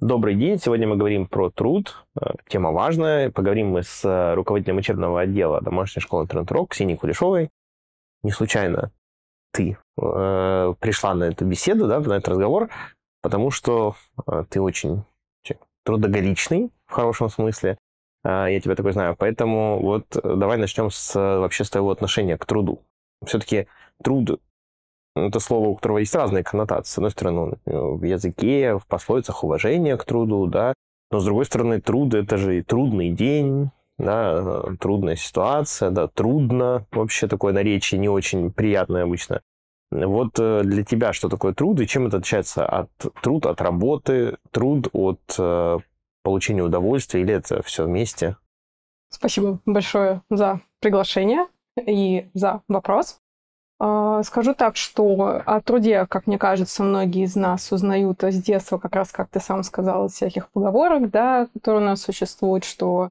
Добрый день. Сегодня мы говорим про труд. Э, тема важная. Поговорим мы с э, руководителем учебного отдела домашней школы Тренд-Рок Ксенией Кулешовой. Не случайно ты э, пришла на эту беседу, да, на этот разговор, потому что э, ты очень трудоголичный в хорошем смысле. А, я тебя такой знаю. Поэтому вот э, давай начнем с э, вообще с твоего отношения к труду. Все-таки труд это слово, у которого есть разные коннотации. С одной стороны, э, в языке, в пословицах уважение к труду, да, но с другой стороны, труд — это же и трудный день, да, трудная ситуация, да, трудно. Вообще такое наречие не очень приятное обычно. Вот для тебя что такое труд и чем это отличается от труд от работы, труд от получение удовольствия, или это все вместе? Спасибо большое за приглашение и за вопрос. А, скажу так, что о труде, как мне кажется, многие из нас узнают с детства, как раз как ты сам сказал, из всяких поговорок, да, которые у нас существуют, что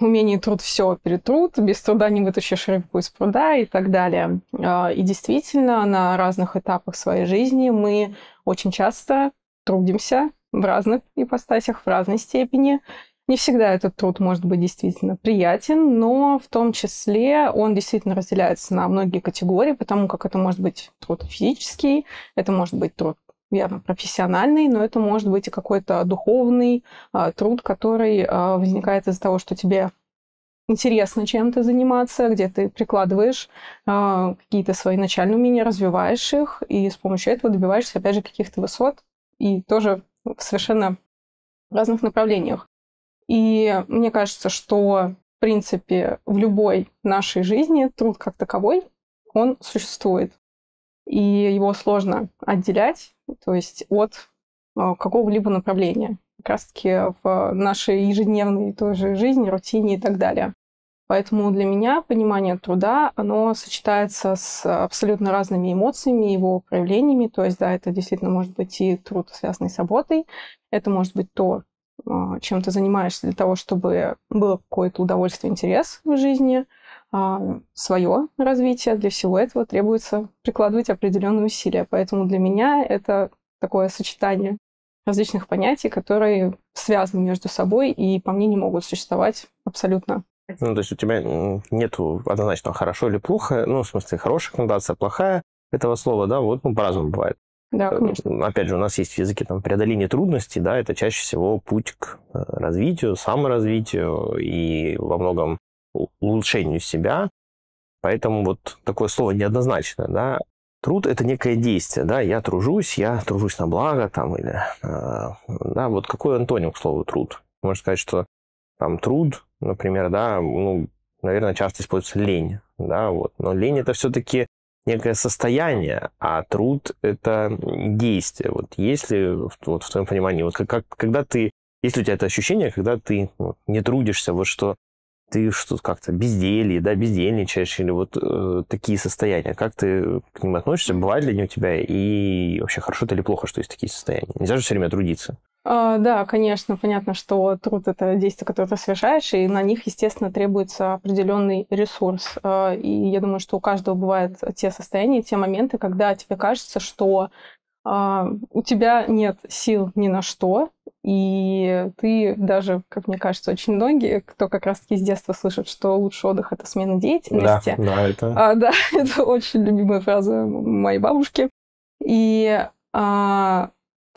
умение труд все перетруд, без труда не вытащишь рыбку из пруда и так далее. А, и действительно, на разных этапах своей жизни мы очень часто трудимся, в разных ипостасях, в разной степени. Не всегда этот труд может быть действительно приятен, но в том числе он действительно разделяется на многие категории, потому как это может быть труд физический, это может быть труд верно, профессиональный, но это может быть и какой-то духовный а, труд, который а, возникает из-за того, что тебе интересно чем-то заниматься, где ты прикладываешь а, какие-то свои начальные умения, развиваешь их, и с помощью этого добиваешься, опять же, каких-то высот, и тоже в совершенно разных направлениях. И мне кажется, что, в принципе, в любой нашей жизни труд как таковой, он существует. И его сложно отделять, то есть от а, какого-либо направления. Как раз таки в нашей ежедневной тоже жизни, рутине и так далее. Поэтому для меня понимание труда, оно сочетается с абсолютно разными эмоциями, его проявлениями. То есть, да, это действительно может быть и труд, связанный с работой. Это может быть то, а, чем ты занимаешься для того, чтобы было какое-то удовольствие, интерес в жизни, а, свое развитие. Для всего этого требуется прикладывать определенные усилия. Поэтому для меня это такое сочетание различных понятий, которые связаны между собой и, по мне, не могут существовать абсолютно ну, то есть у тебя нет однозначного хорошо или плохо, ну, в смысле, хорошая коннотация, плохая этого слова, да, вот, ну, по-разному бывает. Да, э, конечно. Опять же, у нас есть в языке там преодоление трудностей, да, это чаще всего путь к э, развитию, саморазвитию и во многом улучшению себя. Поэтому вот такое слово неоднозначное, да. Труд – это некое действие, да, я тружусь, я тружусь на благо, там, или, э, да, вот какой антоним к слову труд? Можно сказать, что там труд например, да, ну, наверное, часто используется лень, да, вот. Но лень это все-таки некое состояние, а труд это действие. Вот если вот в твоем понимании, вот как, как когда ты, если у тебя это ощущение, когда ты вот, не трудишься, вот что ты что то как-то безделье, да, бездельничаешь или вот э, такие состояния. Как ты к ним относишься? Бывает ли они у тебя и вообще хорошо это или плохо, что есть такие состояния? Нельзя же все время трудиться. А, да, конечно, понятно, что труд это действие, которое ты совершаешь, и на них, естественно, требуется определенный ресурс. А, и я думаю, что у каждого бывают те состояния, те моменты, когда тебе кажется, что а, у тебя нет сил ни на что, и ты даже, как мне кажется, очень многие, кто как раз-таки с детства слышит, что лучший отдых — это смена деятельности. Да, да, это... А, да, это очень любимая фраза моей бабушки. И а,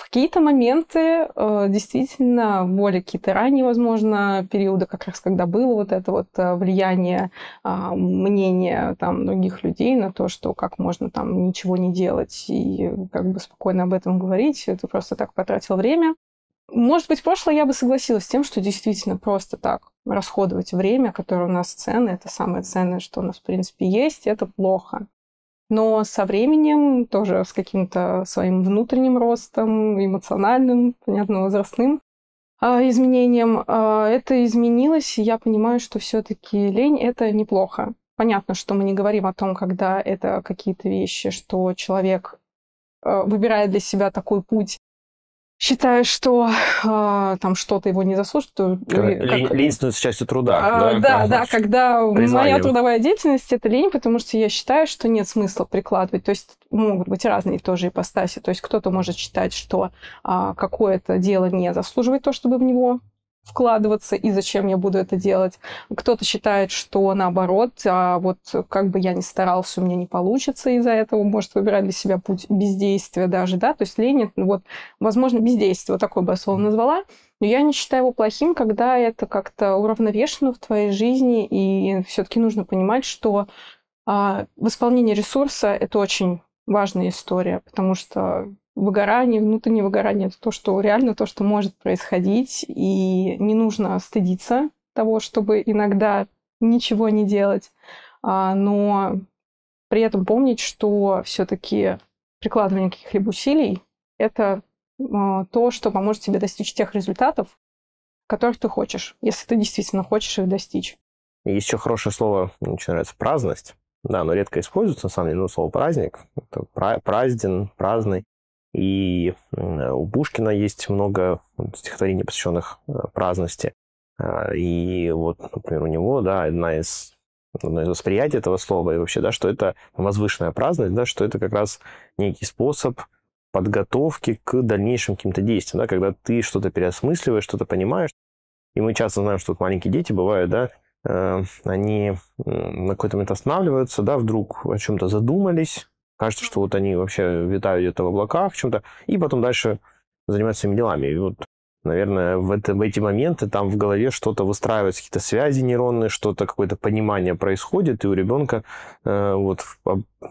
в какие-то моменты э, действительно более какие-то ранние, возможно, периоды, как раз когда было вот это вот э, влияние а, мнения там других людей на то, что как можно там ничего не делать и как бы спокойно об этом говорить, ты просто так потратил время. Может быть, в прошлое я бы согласилась с тем, что действительно просто так расходовать время, которое у нас ценно, это самое ценное, что у нас, в принципе, есть, это плохо. Но со временем, тоже с каким-то своим внутренним ростом, эмоциональным, понятно, возрастным а, изменением, а, это изменилось, и я понимаю, что все-таки лень это неплохо. Понятно, что мы не говорим о том, когда это какие-то вещи, что человек а, выбирает для себя такой путь, считая, что э, там что-то его не заслужит, то Лень становится частью труда. А, да, да, да когда призвание. моя трудовая деятельность – это лень, потому что я считаю, что нет смысла прикладывать. То есть могут быть разные тоже ипостаси. То есть кто-то может считать, что э, какое-то дело не заслуживает то, чтобы в него вкладываться и зачем я буду это делать. Кто-то считает, что наоборот, а вот как бы я ни старался, у меня не получится из-за этого, может выбирать для себя путь бездействия даже, да, то есть лень, ну вот, возможно, бездействие, вот такое бы я слово назвала, но я не считаю его плохим, когда это как-то уравновешено в твоей жизни, и все-таки нужно понимать, что а, восполнение ресурса это очень важная история, потому что выгорание, внутреннее выгорание, это то, что реально то, что может происходить, и не нужно стыдиться того, чтобы иногда ничего не делать, а, но при этом помнить, что все-таки прикладывание каких-либо усилий — это а, то, что поможет тебе достичь тех результатов, которых ты хочешь, если ты действительно хочешь их достичь. Есть еще хорошее слово, мне очень нравится, праздность. Да, но редко используется, на самом деле, ну, слово праздник, это празден, праздный. И э, у Пушкина есть много стихотворений, посвященных э, праздности. А, и вот, например, у него, да, одна из, одно из восприятий этого слова и вообще, да, что это возвышенная праздность, да, что это как раз некий способ подготовки к дальнейшим каким-то действиям, да, когда ты что-то переосмысливаешь, что-то понимаешь. И мы часто знаем, что вот маленькие дети бывают, да, э, они на какой-то момент останавливаются, да, вдруг о чем-то задумались, Кажется, что вот они вообще витают где-то в облаках, в чем-то, и потом дальше занимаются своими делами. И вот, наверное, в, это, в эти моменты там в голове что-то выстраивается, какие-то связи нейронные, что-то, какое-то понимание происходит, и у ребенка э, вот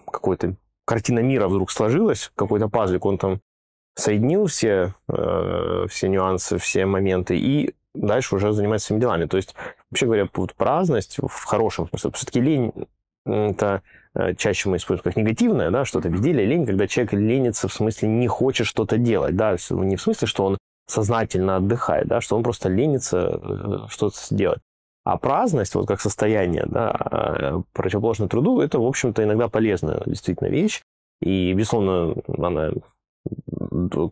какой-то картина мира вдруг сложилась, какой-то пазлик, он там соединил все, э, все нюансы, все моменты, и дальше уже занимается своими делами. То есть, вообще говоря, вот праздность в хорошем смысле. Все-таки лень – это Э, чаще мы используем как негативное, да, что-то безделие, лень, когда человек ленится в смысле не хочет что-то делать, да, не в смысле, что он сознательно отдыхает, да, что он просто ленится э, что-то сделать. А праздность, вот как состояние, да, э, противоположное труду, это, в общем-то, иногда полезная действительно вещь. И, безусловно, она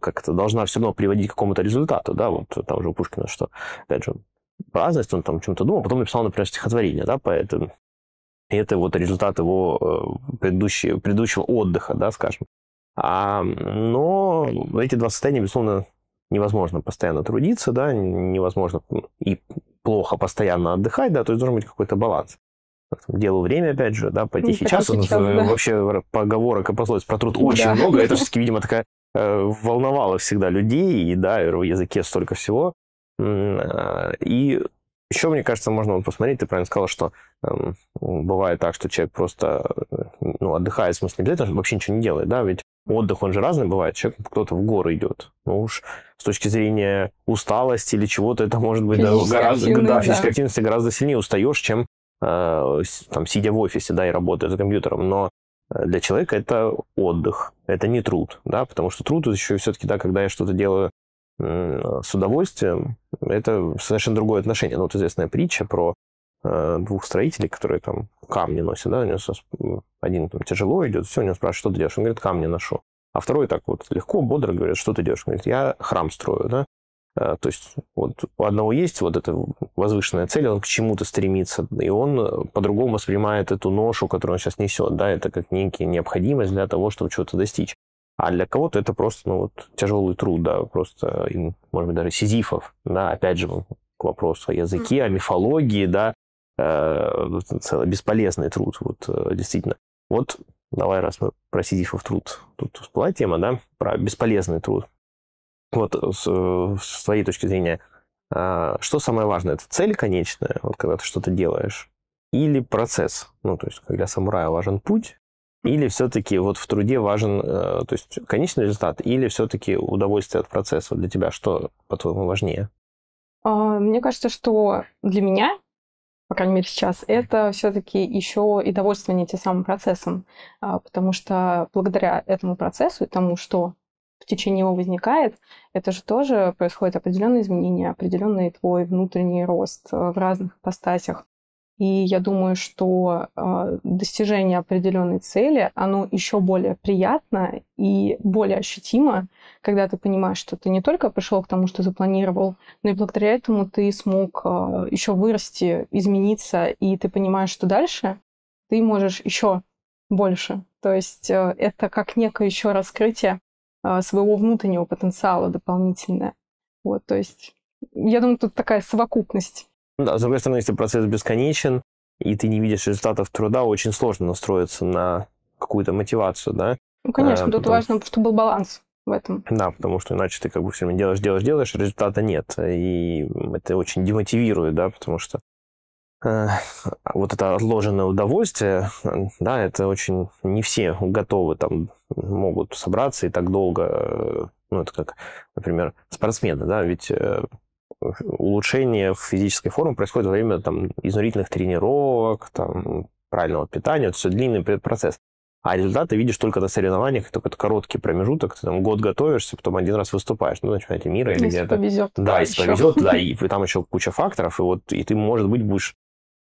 как-то должна все равно приводить к какому-то результату, да, вот там же у Пушкина, что, опять же, праздность, он там чем-то думал, а потом написал, например, стихотворение, да, поэтому и это вот результат его э, предыдущего, предыдущего отдыха, да, скажем. А, но эти два состояния, безусловно, невозможно постоянно трудиться, да, невозможно и плохо постоянно отдыхать, да, то есть должен быть какой-то баланс. Делу время, опять же, да, по тихий час. час да. Вообще поговорок и пословиц про труд очень да. много. Это все-таки, видимо, такая э, волновало всегда людей, и да, в языке столько всего. А, и еще, мне кажется, можно вот посмотреть, ты правильно сказал, что э, бывает так, что человек просто э, ну, отдыхает, в смысле, не обязательно вообще ничего не делает, да, ведь отдых, он же разный бывает, человек кто-то в горы идет, ну уж с точки зрения усталости или чего-то, это может быть даже гораздо, ну да, физическая да. активность гораздо сильнее устаешь, чем э, там, сидя в офисе, да, и работая за компьютером, но э, для человека это отдых, это не труд, да, потому что труд еще все-таки, да, когда я что-то делаю Э, с удовольствием, это совершенно другое отношение. Ну, вот известная притча про э, двух строителей, которые там камни носят, да, у него ну, один там тяжело идет, все, у него спрашивают, что ты делаешь? Он говорит, камни ношу. А второй так вот легко, бодро говорит, что ты делаешь? Он говорит, я храм строю, да. Э, то есть вот у одного есть вот эта возвышенная цель, он к чему-то стремится, и он по-другому воспринимает эту ношу, которую он сейчас несет, да, это как некая необходимость для того, чтобы чего-то достичь. А для кого-то это просто, ну, вот, тяжелый труд, да, просто, им, может быть, даже сизифов, да, опять же, к вопросу о языке, о мифологии, да, э, целый бесполезный труд, вот, э, действительно. Вот, давай, раз мы про сизифов труд, тут всплыла тема, да, про бесполезный труд. Вот, с, э, с твоей точки зрения, а, что самое важное? Это цель конечная, вот когда ты что-то делаешь, или процесс? Ну, то есть, когда самурая важен путь, или все-таки вот в труде важен, э, то есть конечный результат, или все-таки удовольствие от процесса для тебя, что, по-твоему, важнее? А, мне кажется, что для меня, по крайней мере сейчас, это все-таки еще и довольствование тем самым процессом, а, потому что благодаря этому процессу и тому, что в течение его возникает, это же тоже происходит определенные изменения, определенный твой внутренний рост э, в разных постасях. И я думаю, что э, достижение определенной цели, оно еще более приятно и более ощутимо, когда ты понимаешь, что ты не только пришел к тому, что запланировал, но и благодаря этому ты смог э, а, еще вырасти, измениться, и ты понимаешь, что дальше ты можешь еще больше. То есть э, это как некое еще раскрытие э, своего внутреннего потенциала дополнительное. Вот, то есть я думаю, тут такая совокупность ну да, с другой стороны, если процесс бесконечен, и ты не видишь результатов труда, очень сложно настроиться на какую-то мотивацию, да? Ну, конечно, а, тут потому... важно, чтобы был баланс в этом. Да, потому что иначе ты как бы все время делаешь, делаешь, делаешь, а результата нет. И это очень демотивирует, да, потому что э, а вот это отложенное удовольствие, да, это очень не все готовы там могут собраться и так долго, э, ну, это как, например, спортсмены, да, ведь э, улучшение физической форме происходит во время там, изнурительных тренировок, там, правильного питания, это все длинный процесс. А результаты видишь только на соревнованиях, только это короткий промежуток, ты там год готовишься, потом один раз выступаешь, ну, на чемпионате мира или ну, где-то. повезет. Да, если повезет, да, и там еще куча факторов, и вот, и ты, может быть, будешь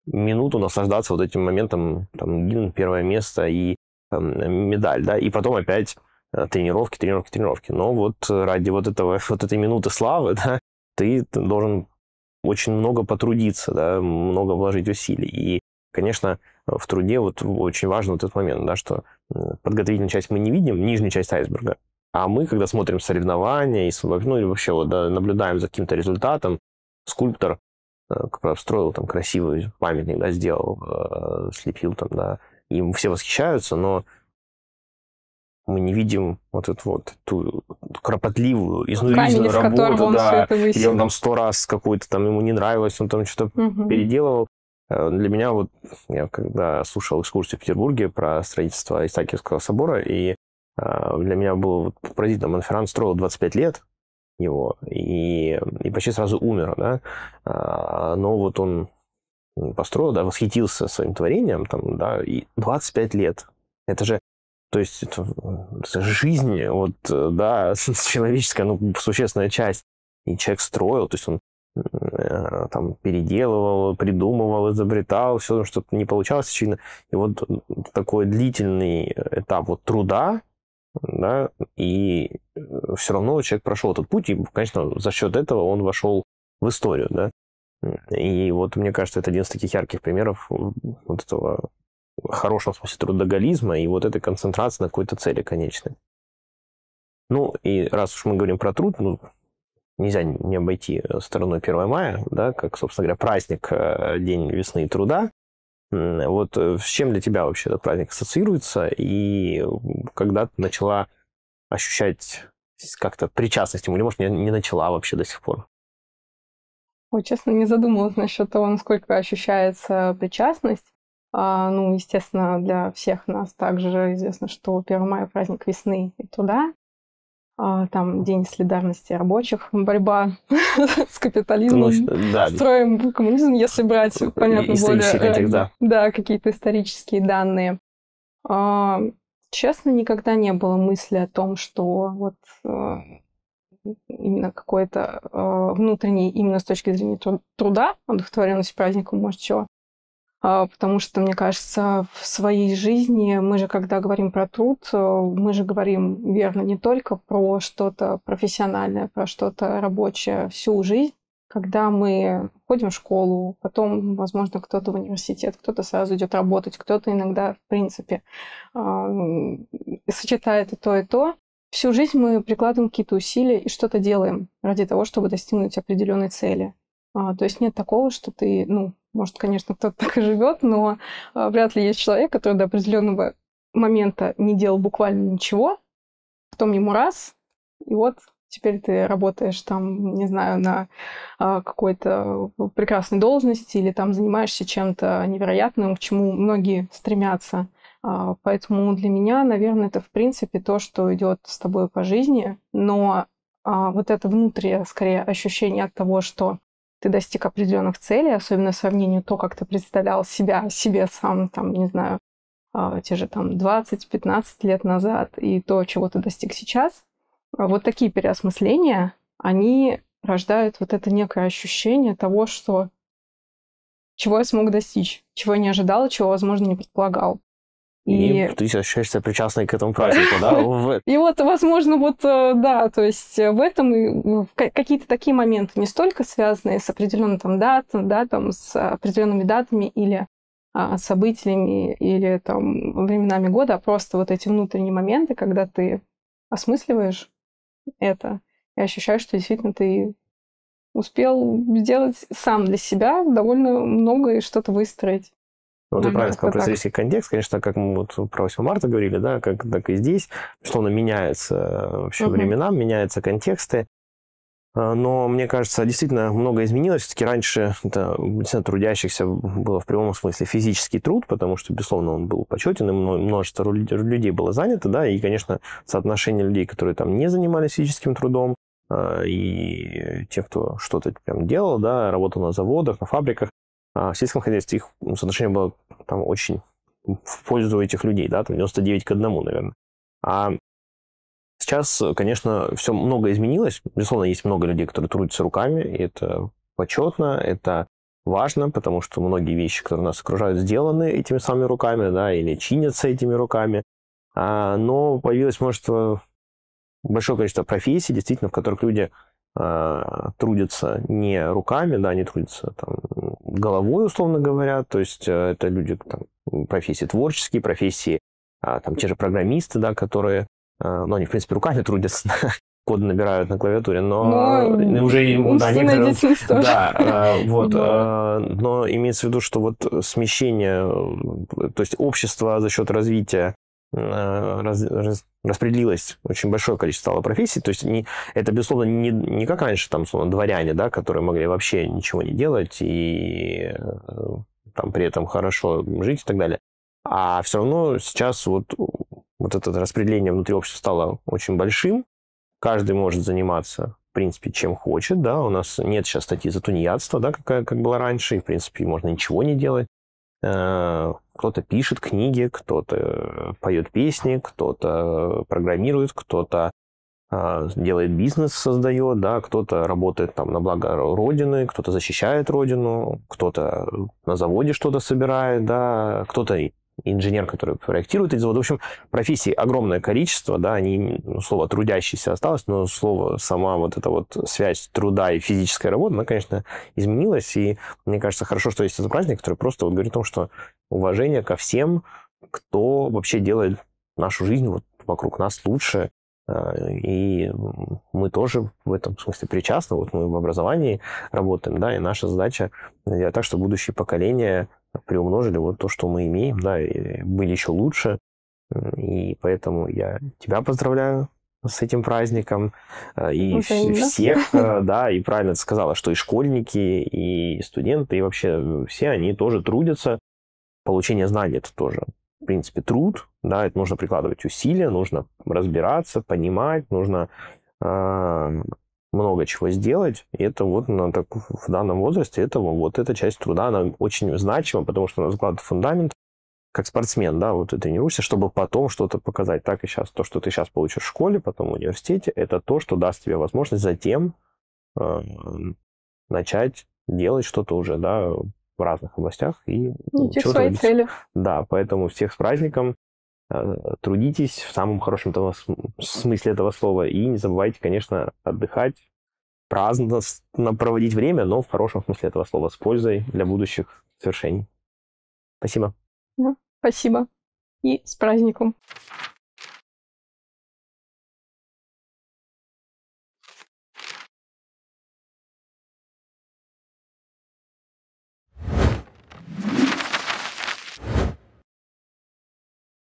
минуту наслаждаться вот этим моментом, там, гимн, первое место и там, медаль, да, и потом опять э, тренировки, тренировки, тренировки. Но вот ради вот этого, вот этой минуты славы, да, ты должен очень много потрудиться, да, много вложить усилий. И, конечно, в труде вот очень важен вот этот момент, да, что подготовительную часть мы не видим, нижнюю часть айсберга. А мы, когда смотрим соревнования и ну, или вообще вот, да, наблюдаем за каким-то результатом, скульптор э, как раз строил там красивый памятник, да, сделал, э, слепил там, да, им все восхищаются, но мы не видим вот эту вот ту кропотливую, изнурительную Камень, работу, да, где он там сто раз какой-то там ему не нравилось, он там что-то угу. переделывал. Э, для меня вот, я когда слушал экскурсию в Петербурге про строительство Исаакиевского собора, и а, для меня было вот поразительно, Монферран строил 25 лет его, и, и почти сразу умер, да, а, но вот он построил, да, восхитился своим творением, там, да, и 25 лет. Это же то есть это, это жизнь, вот, э, да, человеческая, ну, существенная часть. И человек строил, то есть он э, там переделывал, придумывал, изобретал, все, ну, что-то не получалось, очевидно. И вот такой длительный этап вот труда, да, и э, все равно человек прошел этот путь, и, конечно, за счет этого он вошел в историю, да. И вот, мне кажется, это один из таких ярких примеров вот этого хорошем смысле трудоголизма и вот этой концентрации на какой-то цели конечной. Ну, и раз уж мы говорим про труд, ну, нельзя не обойти э, стороной 1 мая, да, как, собственно говоря, праздник, э, день весны и труда. Вот э, с чем для тебя вообще этот праздник ассоциируется, и когда ты начала ощущать как-то причастность ему, или, может, не, не начала вообще до сих пор? Вот честно, не задумывалась насчет того, насколько ощущается причастность. А, ну, естественно, для всех нас также известно, что 1 мая – праздник весны и туда. А, там День солидарности рабочих, борьба с капитализмом, ну, да. строим коммунизм, если брать, понятно, более э, этих, да. Да, какие-то исторические данные. А, честно, никогда не было мысли о том, что вот э, именно какой-то э, внутренний, именно с точки зрения труда, одухотворенность празднику, может, чего, а, потому что, мне кажется, в своей жизни мы же, когда говорим про труд, э, мы же говорим, верно, не только про что-то профессиональное, про что-то рабочее всю жизнь. Когда мы ходим в школу, потом, возможно, кто-то в университет, кто-то сразу идет работать, кто-то иногда, в принципе, а, сочетает и то, и то. Всю жизнь мы прикладываем какие-то усилия и что-то делаем ради того, чтобы достигнуть определенной цели. А, то есть нет такого, что ты, ну, может, конечно, кто-то так и живет, но а, вряд ли есть человек, который до определенного момента не делал буквально ничего, потом ему раз, и вот теперь ты работаешь там, не знаю, на а, какой-то прекрасной должности или там занимаешься чем-то невероятным, к чему многие стремятся. поэтому для меня, наверное, это в принципе то, что идет с тобой по жизни, но вот это внутреннее, скорее, ощущение от того, что ты достиг определенных целей, особенно в сравнении то, как ты представлял себя, себе сам, там, не знаю, а, те же там 20-15 лет назад и то, чего ты достиг сейчас, а вот такие переосмысления, они рождают вот это некое ощущение того, что чего я смог достичь, чего я не ожидал, чего, возможно, не предполагал. И... и ты ощущаешься причастной к этому празднику, да? И вот, возможно, вот, э, да, то есть э, в этом ну, какие-то такие моменты, не столько связанные с определенным там датом, да, там с определенными датами или а, событиями или там временами года, а просто вот эти внутренние моменты, когда ты осмысливаешь это и ощущаешь, что действительно ты успел сделать сам для себя довольно много и что-то выстроить вот ну да, ты правильно сказал про исторический контекст, конечно, как мы вот про 8 марта говорили, да, как, так и здесь, что оно меняется э, вообще угу. временам, меняются контексты. А, но мне кажется, действительно многое изменилось. Все-таки раньше это действительно трудящихся было в прямом смысле физический труд, потому что, безусловно, он был почетен, и множество людей было занято, да, и, конечно, соотношение людей, которые там не занимались физическим трудом, а, и тех, кто что-то прям делал, да, работал на заводах, на фабриках, а в сельском хозяйстве их ну, соотношение было там очень в пользу этих людей, да, там 99 к 1, наверное. А сейчас, конечно, все много изменилось. Безусловно, есть много людей, которые трудятся руками, и это почетно, это важно, потому что многие вещи, которые нас окружают, сделаны этими самыми руками, да, или чинятся этими руками. А, но появилось множество, большое количество профессий, действительно, в которых люди а, трудятся не руками, да, они трудятся там, головой, условно говоря, то есть э, это люди там, профессии творческие, профессии, а, там, те же программисты, да, которые, а, ну, они, в принципе, руками трудятся, коды набирают на клавиатуре, но, но уже да, некоторые, да, вот, но имеется в виду, что вот смещение, э, то есть общество за счет развития а, раз, раз, распределилось очень большое количество стало профессий. То есть не, это, безусловно, не, не как раньше, там, словно дворяне, да, которые могли вообще ничего не делать и э, там при этом хорошо жить и так далее. А все равно сейчас вот, вот это распределение внутри общества стало очень большим. Каждый может заниматься, в принципе, чем хочет. Да? У нас нет сейчас статьи за тунеядство, да, как, как было раньше. И, в принципе, можно ничего не делать э, кто-то пишет книги, кто-то э, поет песни, кто-то э, программирует, кто-то э, делает бизнес, создает, да, кто-то работает там на благо Родины, кто-то защищает Родину, кто-то на заводе что-то собирает, да, кто-то инженер, который проектирует эти заводы. В общем, профессий огромное количество, да, они, ну, слово трудящийся осталось, но слово, сама вот эта вот связь труда и физической работы, она, конечно, изменилась, и мне кажется, хорошо, что есть этот праздник, который просто вот говорит о том, что уважение ко всем, кто вообще делает нашу жизнь вот вокруг нас лучше, а, и мы тоже в этом смысле причастны. Вот мы в образовании работаем, да, и наша задача сделать так, чтобы будущие поколения приумножили вот то, что мы имеем, да, и были еще лучше. И поэтому я тебя поздравляю с этим праздником. А, и Взаимно. всех, э, да, и правильно ты сказала, что и школьники, и студенты, и вообще э, все они тоже трудятся. Получение знаний это тоже, в принципе, труд, да, это нужно прикладывать усилия, нужно разбираться, понимать, нужно э, много чего сделать. И это вот на, так, в данном возрасте, это вот эта часть труда, она очень значима, потому что она закладывает фундамент, как спортсмен, да, вот ты тренируешься, чтобы потом что-то показать. Так и сейчас, то, что ты сейчас получишь в школе, потом в университете, это то, что даст тебе возможность затем э, начать делать что-то уже, да, в разных областях. И ну, свои цели. Да, поэтому всех с праздником. Э, трудитесь в самом хорошем того, смысле этого слова. И не забывайте, конечно, отдыхать, праздно проводить время, но в хорошем смысле этого слова, с пользой для будущих свершений. Спасибо. спасибо. И с праздником.